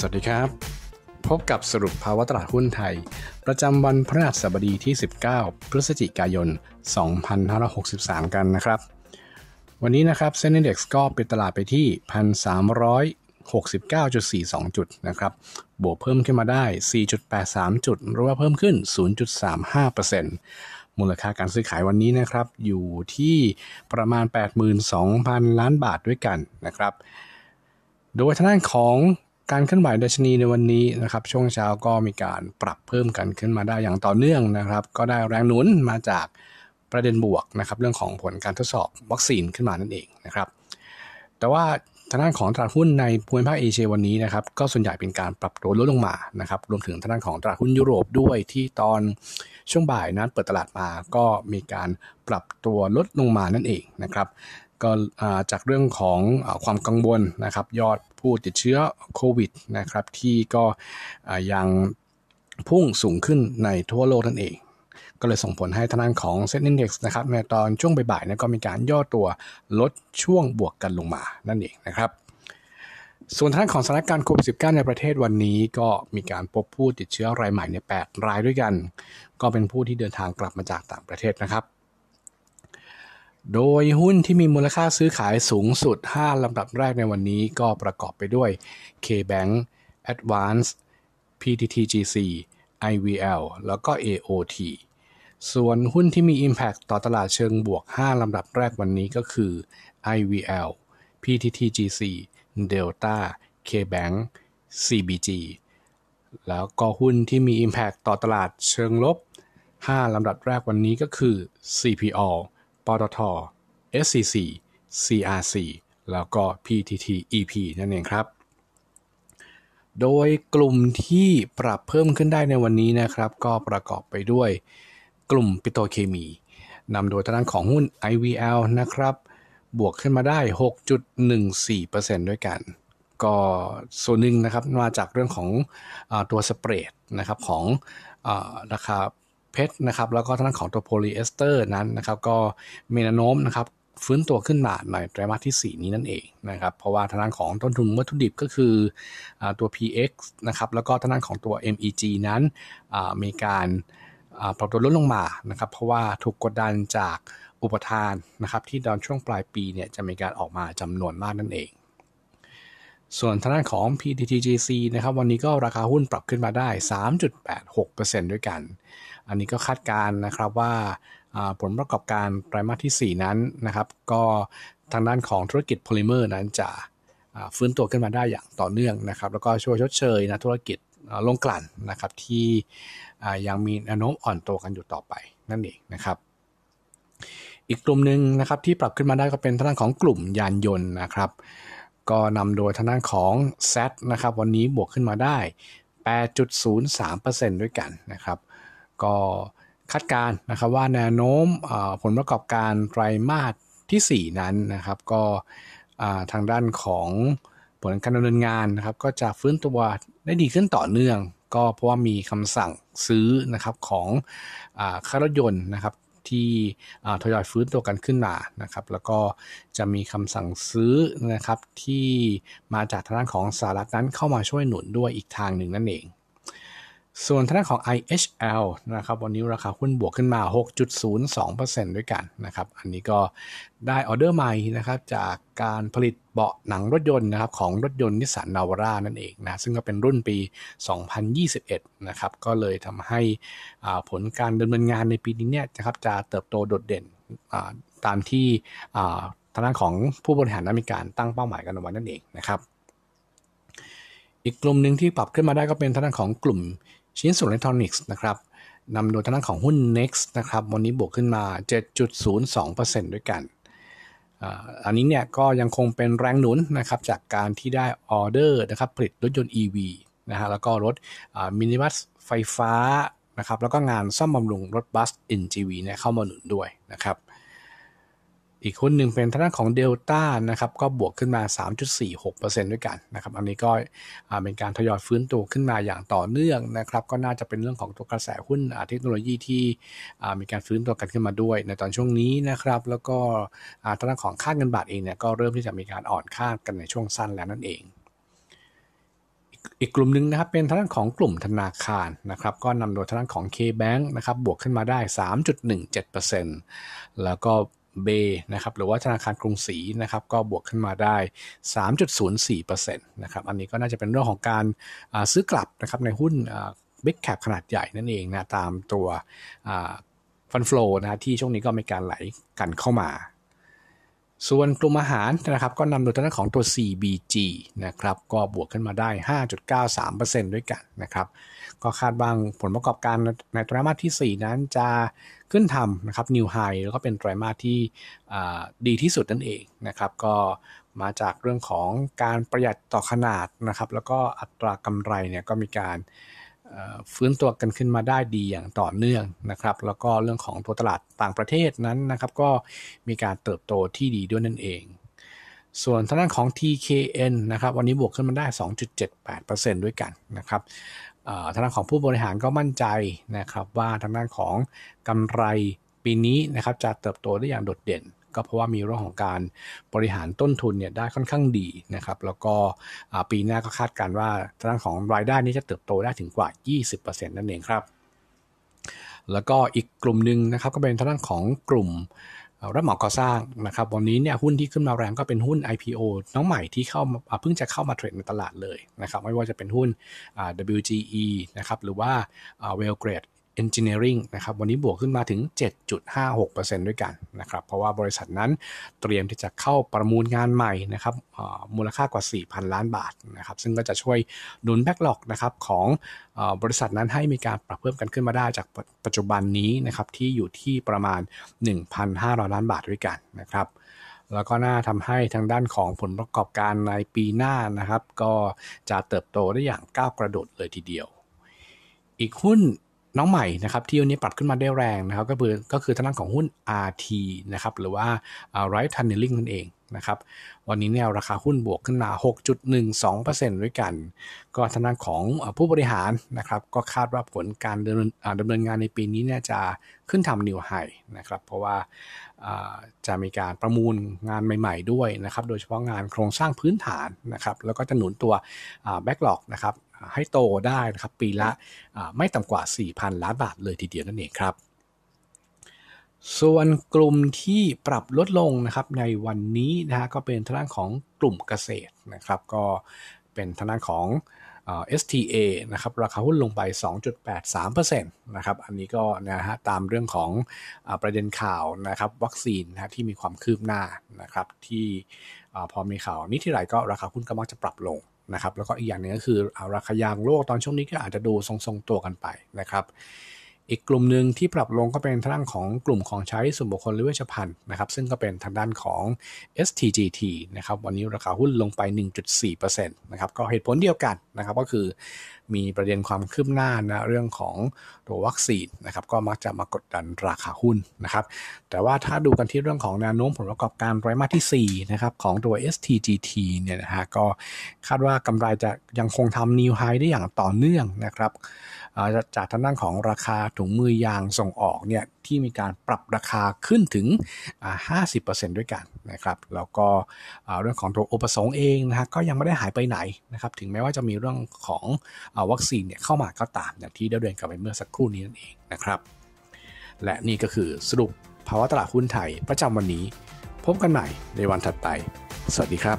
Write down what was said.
สวัสดีครับ พบกับสรุปภาวะตลาดหุ้นไทย ประจำวันพฤหัสบดีที่ 19พฤศจิกายน 2563 กันนะครับ วันนี้นะครับเซ็นดี็ก็ปิดตลาดไปที่ 1,369.42 จุดนะครับบวกเพิ่มขึ้นมาได้ 4.83 จุด หรือว่าเพิ่มขึ้น 0.35%มูลค่าการซื้อขายวันนี้นะครับ อยู่ที่ประมาณ 82,000 ล้านบาทด้วยกันนะครับ โดยทางด้านของการเคลื่อนไหวดัชนีในวันนี้นะครับช่วงเช้าก็มีการปรับเพิ่มกันขึ้นมาได้อย่างต่อเนื่องนะครับ ก็ได้แรงหนุนมาจากประเด็นบวกนะครับเรื่องของผลการทดสอบวัคซีนขึ้นมานั่นเองนะครับแต่ว่าทางด้านของตลาดหุ้นในภูมิภาคเอเชียวันนี้นะครับก็ส่วนใหญ่เป็นการปรับตัวลดลงมานะครับรวมถึงทางด้านของตลาดหุ้นยุโรปด้วยที่ตอนช่วงบ่ายนั้นเปิดตลาดมาก็มีการปรับตัวลดลงมานั่นเองนะครับก็จากเรื่องของความกังวลนะครับยอดผู้ติดเชื้อโควิดนะครับ ที่ก็ยังพุ่งสูงขึ้นในทั่วโลกนั่นเอง ก็เลยส่งผลให้ทาานของเซ็นดิ้งเด็กนะครับในตอนช่วงบ่ายๆนะก็มีการย่อตัวลดช่วงบวกกันลงมานั่นเองนะครับส่วนทางของสถานการณ์โควิดสิในประเทศวันนี้ก็มีการพบผู้ติดเชื้อรายใหม่ใน 8 รายด้วยกัน ก็เป็นผู้ที่เดินทางกลับมาจากต่างประเทศนะครับโดยหุ้นที่มีมูลค่าซื้อขายสูงสุด 5 ลำดับแรกในวันนี้ก็ประกอบไปด้วย KBank Advance PTTGC IVL แล้วก็ AOT ส่วนหุ้นที่มี Impact ต่อตลาดเชิงบวก 5 ลำดับแรกวันนี้ก็คือ IVL PTTGC Delta KBank CBG แล้วก็หุ้นที่มี Impact ต่อตลาดเชิงลบ 5 ลำดับแรกวันนี้ก็คือ CPO ปตท SCC CRC แล้วก็ PTT EP นั่นเองครับ โดยกลุ่มที่ปรับเพิ่มขึ้นได้ในวันนี้นะครับ ก็ประกอบไปด้วยกลุ่มปิโตเคมีนำโดยทางด้านของหุ้น IVL นะครับ บวกขึ้นมาได้ 6.14%ด้วยกัน ก็ส่วนหนึ่งนะครับมาจากเรื่องของอตัวสเปรดนะครับของอราคาเพชรนะครับแล้วก็ทางั้นของตัวโพลีเอสเตอร์นั้นนะครับ ก็มีแนวโน้มนะครับ ฟื้นตัวขึ้นมาในไตรมาสที่ 4 นี้นั่นเองนะครับเพราะว่าทางั้นของต้นทุนวัตถุดิบก็คืออตัว PX นะครับ แล้วก็ทางั้นของตัว MEG นั้น มีการปรับตัวลดลงมานะครับ เพราะว่าถูกกดดันจากอุปทานนะครับ ที่ตอนช่วงปลายปีเนี่ยจะมีการออกมาจำนวนมากนั่นเอง ส่วนทางด้านของ PTTGC นะครับ วันนี้ก็ราคาหุ้นปรับขึ้นมาได้3.86%ด้วยกันอันนี้ก็คาดการนะครับว่าผลประกอบการไตรมาสที่ 4 นั้นนะครับก็ทางด้านของธุรกิจโพลิเมอร์นั้นจะฟื้นตัวขึ้นมาได้อย่างต่อเนื่องนะครับ แล้วก็ช่วยชดเชยนะธุรกิจลงกลั่นนะครับ ที่ยังมีแนวโน้มอ่อนตัวกันอยู่ต่อไปนั่นเองนะครับ อีกกลุ่มหนึ่งนะครับที่ปรับขึ้นมาได้ก็เป็นทางด้านของกลุ่มยานยนต์นะครับ ก็นำโดยทางด้านของ Z ซนะครับ วันนี้บวกขึ้นมาได้ 8.03%ด้วยกันนะครับก็คาดการนะครับว่าแนวโน้มผลประกอบการไตรมาสที่ 4 นั้นนะครับ ก็ทางด้านของผลการดำเนินงานนะครับก็จะฟื้นตัวได้ดีขึ้นต่อเนื่อง ก็เพราะว่ามีคำสั่งซื้อนะครับของค่ารถยนต์นะครับที่ทยอยฟื้นตัวกันขึ้นมานะครับแล้วก็จะมีคำสั่งซื้อนะครับที่มาจากทางด้านของสหรัฐนั้นเข้ามาช่วยหนุนด้วยอีกทางหนึ่งนั่นเองส่วนทางของ IHL นะครับวันนี้ราคาหุ้นบวกขึ้นมา 6.02%ด้วยกันนะครับ อันนี้ก็ได้ออเดอร์ใหม่นะครับจากการผลิตเบาะหนังรถยนต์นะครับของรถยนต์นิสสันนาวาร่านั่นเองนะซึ่งก็เป็นรุ่นปี 2021 นะครับก็เลยทำให้ผลการดำเนินงานในปีนี้เนี่ยนะครับจะเติบโตโดดเด่นตามที่ทางด้านของผู้บริหารนั้มีการตั้งเป้าหมายกันเอาไว้นั่นเองนะครับอีกกลุ่มหนึ่งที่ปรับขึ้นมาได้ก็เป็นทางด้านของกลุ่มชิ้นส่วนอิเล็กทรอนิกส์นะครับนำโดยทางด้านของหุ้น Next นะครับวันนี้บวกขึ้นมา 7.02%ด้วยกัน อันนี้เนี่ยก็ยังคงเป็นแรงหนุนนะครับจากการที่ได้ออเดอร์นะครับ ผลิตรถยนต์ EV นะฮะแล้วก็รถมินิบัสไฟฟ้านะครับแล้วก็งานซ่อมบำรุงรถบัส NGV เนี่ยเข้ามาหนุนด้วยนะครับอีกคนหนึ่งเป็นทางด้านของเดลต้านะครับก็บวกขึ้นมา3.46%ด้วยกันนะครับอันนี้ก็เป็นการทยอยฟื้นตัวขึ้นมาอย่างต่อเนื่องนะครับก็น่าจะเป็นเรื่องของตัวกระแสหุ้นเทคโนโลยีที่มีการฟื้นตัวกันขึ้นมาด้วย ในตอนช่วงนี้นะครับ แล้วก็ทางด้านของค่าเงินบาทเองเนี่ยก็เริ่มที่จะมีการอ่อนค่ากันในช่วงสั้นแล้วนั่นเอง อีกกลุ่มหนึ่งนะครับเป็นทางด้านของกลุ่มธนาคารนะครับก็นำโดยทางด้านของ K-Bank นะครับบวกขึ้นมาได้3.17%แล้วก็เบนะครับหรือว่าธนาคารกรุงศรีนะครับก็บวกขึ้นมาได้ 3.04%นะครับอันนี้ก็น่าจะเป็นเรื่องของการซื้อกลับนะครับในหุ้นบิ๊กแคปขนาดใหญ่นั่นเองนะตามตัวฟันฟลูนะที่ช่วงนี้ก็มีการไหลกันเข้ามา ส่วนกลุ่มอาหารนะครับก็นำโดยทางของตัว CBG นะครับก็บวกขึ้นมาได้ 5.93%ด้วยกันนะครับ ก็คาดว่างผลประกอบการในไตรมาสที่ 4 นั้นจะขึ้นทำนะครับนิวไฮแล้วก็เป็นไตรมาสที่ดีที่สุดนั่นเองนะครับ ก็มาจากเรื่องของการประหยัดต่อขนาดนะครับ แล้วก็อัตรากำไรเนี่ยก็มีการฟื้นตัวกันขึ้นมาได้ดีอย่างต่อเนื่องนะครับ แล้วก็เรื่องของตัวตลาดต่างประเทศนั้นนะครับ ก็มีการเติบโตที่ดีด้วยนั่นเอง ส่วนทางด้านของ TKN นะครับ วันนี้บวกขึ้นมาได้ 2.78%ด้วยกันนะครับทางด้านของผู้บริหารก็มั่นใจนะครับ ว่าทางด้านของกำไรปีนี้นะครับจะเติบโตได้อย่างโดดเด่น ก็เพราะว่ามีเรื่องของการบริหารต้นทุนเนี่ยได้ค่อนข้างดีนะครับ แล้วก็ปีหน้าก็คาดการว่าทางด้านของรายได้นี้จะเติบโตได้ถึงกว่า 20%นั่นเองครับแล้วก็อีกกลุ่มหนึ่งนะครับก็เป็นทางด้านของกลุ่มรับเหมาก่อสร้างนะครับวันนี้เนี่ยหุ้นที่ขึ้นมาแรงก็เป็นหุ้น IPO น้องใหม่ที่เข้าเพิ่งจะเข้ามาเทรดในตลาดเลยนะครับ ไม่ว่าจะเป็นหุ้น WGE นะครับหรือว่า w e l l g r a d e Engineering นะครับวันนี้บวกขึ้นมาถึง 7.56%ด้วยกันนะครับเพราะว่าบริษัทนั้นเตรียมที่จะเข้าประมูลงานใหม่นะครับมูลค่ากว่า 4,000 ล้านบาทนะครับซึ่งก็จะช่วยหนุนแบ็กหลอกนะครับของบริษัทนั้นให้มีการปรับเพิ่มกันขึ้นมาได้จากปัจจุบันนี้นะครับที่อยู่ที่ประมาณ 1,500 ล้านบาทด้วยกันนะครับแล้วก็น่าทำให้ทางด้านของผลประกอบการในปีหน้านะครับ ก็จะเติบโตได้อย่างก้าวกระโดดเลยทีเดียว อีกหุ้นน้องใหม่นะครับที่วันนี้ปรับขึ้นมาได้แรงนะครับ ก็คือก็คือทางด้านของหุ้น RT นะครับหรือว่า Right Tunneling นั่นเองนะครับ วันนี้เนี่ยราคาหุ้นบวกขึ้นมา 6.12%ด้วยกัน ก็ทางด้านของผู้บริหารนะครับ ก็คาดว่าผลการดำเนินเนินงานในปีนี้เนี่ยจะขึ้นทำนิวไฮนะครับเพราะว่าจะมีการประมูลงานใหม่ๆด้วยนะครับโดยเฉพาะงานโครงสร้างพื้นฐานนะครับ แล้วก็จะหนุนตัวแบ็กหลอกนะครับให้โตได้นะครับปีละไม่ต่ำกว่า 4,000 ล้านบาทเลยทีเดียวนั่นเองครับ ส่วนกลุ่มที่ปรับลดลงนะครับในวันนี้นะฮะก็เป็นทางด้านของกลุ่มเกษตรนะครับก็เป็นทางด้านของ STA นะครับราคาหุ้นลงไป 2.83%นะครับอันนี้ก็นะฮะตามเรื่องของอประเด็นข่าวนะครับวัคซีนนะที่มีความคืบหน้านะครับที่อพอมีข่าวนี้ที่ไรก็ราคาหุ้นก็มักจะปรับลงนะครับแล้วก็อีกอย่างหนึ่งก็คืออราคายางโลกตอนช่วงนี้ก็อาจจะดูทรงๆ ตัวกันไปนะครับอีกกลุ่มหนึ่งที่ปรับลงก็เป็นทางด้านของกลุ่มของใช้ส่วนบุคคลหรือเวชภัณฑ์นะครับซึ่งก็เป็นทางด้านของ STGT นะครับวันนี้ราคาหุ้นลงไป 1.4%นะครับก็เหตุผลเดียวกันนะครับก็คือมีประเด็นความคืบหน้านะเรื่องของตัววัคซีนนะครับ ก็มักจะมากดดันราคาหุ้นนะครับ แต่ว่าถ้าดูกันที่เรื่องของแนวโน้มผลประกอบการไตรมาสที่4นะครับของตัว STGT เนี่ยนะฮะก็คาดว่ากำไรจะยังคงทำนิวไฮได้อย่างต่อเนื่องนะครับจากทางด้านของราคาถุงมือยางส่งออกเนี่ยที่มีการปรับราคาขึ้นถึง 50%ด้วยกันนะครับ แล้วก็เรื่องของตัวอุปสงค์เองนะฮะก็ยังไม่ได้หายไปไหนนะครับ ถึงแม้ว่าจะมีเรื่องของวัคซีนเนี่ยเข้ามาก็ตาม อย่างที่ได้เรียนกันไปเมื่อสักครู่นี้นั่นเองนะครับ และนี่ก็คือสรุปภาวะตลาดหุ้นไทยประจำวันนี้ พบกันใหม่ในวันถัดไป สวัสดีครับ